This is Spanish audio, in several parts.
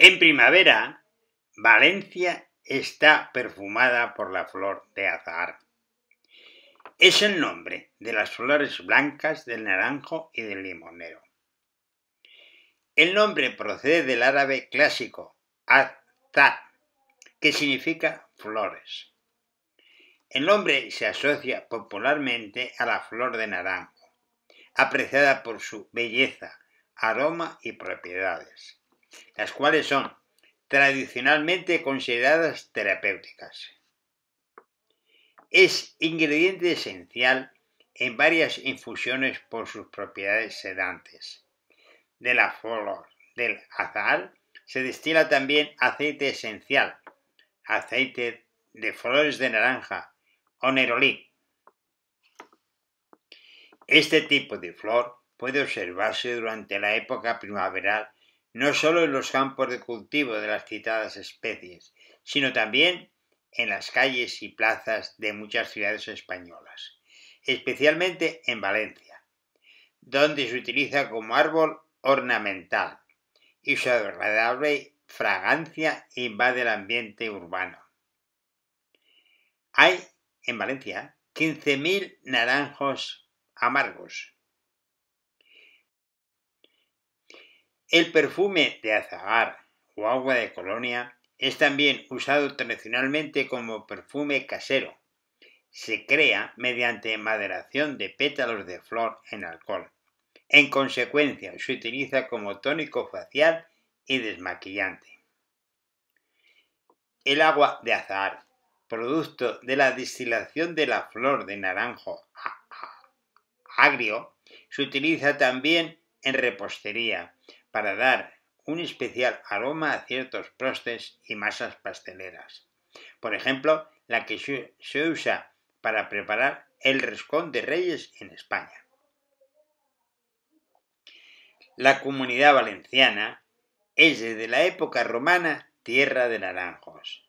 En primavera, Valencia está perfumada por la flor de azahar. Es el nombre de las flores blancas del naranjo y del limonero. El nombre procede del árabe clásico azar, que significa flores. El nombre se asocia popularmente a la flor de naranjo, apreciada por su belleza, aroma y propiedades las cuales son tradicionalmente consideradas terapéuticas. Es ingrediente esencial en varias infusiones por sus propiedades sedantes. De la flor del azahar se destila también aceite esencial, aceite de flores de naranja o nerolí. Este tipo de flor puede observarse durante la época primaveral no solo en los campos de cultivo de las citadas especies, sino también en las calles y plazas de muchas ciudades españolas, especialmente en Valencia, donde se utiliza como árbol ornamental y su agradable fragancia invade el ambiente urbano. Hay en Valencia 15.000 naranjos amargos, El perfume de azahar o agua de colonia es también usado tradicionalmente como perfume casero. Se crea mediante maderación de pétalos de flor en alcohol. En consecuencia, se utiliza como tónico facial y desmaquillante. El agua de azahar, producto de la destilación de la flor de naranjo agrio, se utiliza también en repostería, para dar un especial aroma a ciertos prostes y masas pasteleras. Por ejemplo, la que se usa para preparar el rescón de reyes en España. La comunidad valenciana es desde la época romana tierra de naranjos.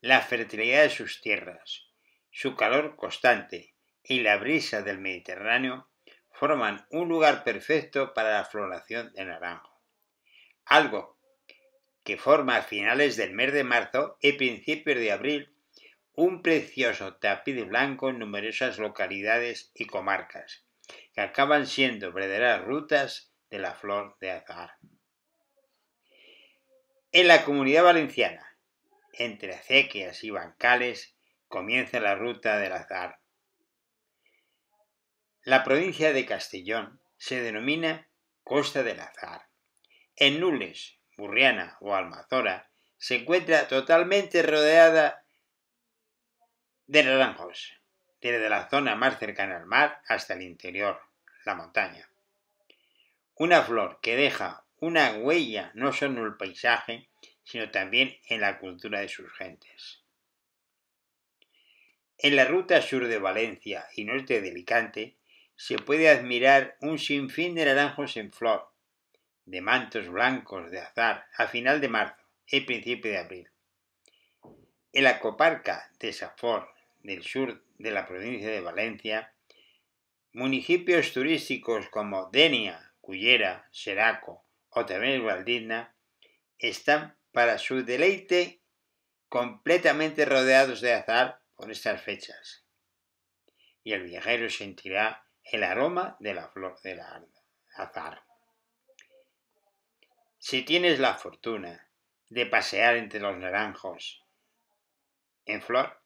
La fertilidad de sus tierras, su calor constante y la brisa del Mediterráneo forman un lugar perfecto para la floración de naranjo, algo que forma a finales del mes de marzo y principios de abril un precioso tapiz blanco en numerosas localidades y comarcas, que acaban siendo verdaderas rutas de la flor de azahar. En la comunidad valenciana, entre acequias y bancales, comienza la ruta del azahar la provincia de Castellón se denomina Costa del Azar. En Nules, Burriana o Almazora se encuentra totalmente rodeada de naranjos, desde la zona más cercana al mar hasta el interior, la montaña. Una flor que deja una huella no solo en el paisaje, sino también en la cultura de sus gentes. En la ruta sur de Valencia y norte de Alicante se puede admirar un sinfín de naranjos en flor, de mantos blancos de azar, a final de marzo y principio de abril. En la coparca de Safor, del sur de la provincia de Valencia, municipios turísticos como Denia, Cullera, Seraco o también Valdina, están para su deleite completamente rodeados de azar por estas fechas. Y el viajero sentirá el aroma de la flor del azar. Si tienes la fortuna de pasear entre los naranjos en flor,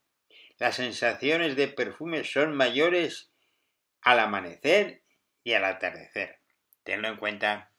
las sensaciones de perfume son mayores al amanecer y al atardecer. Tenlo en cuenta.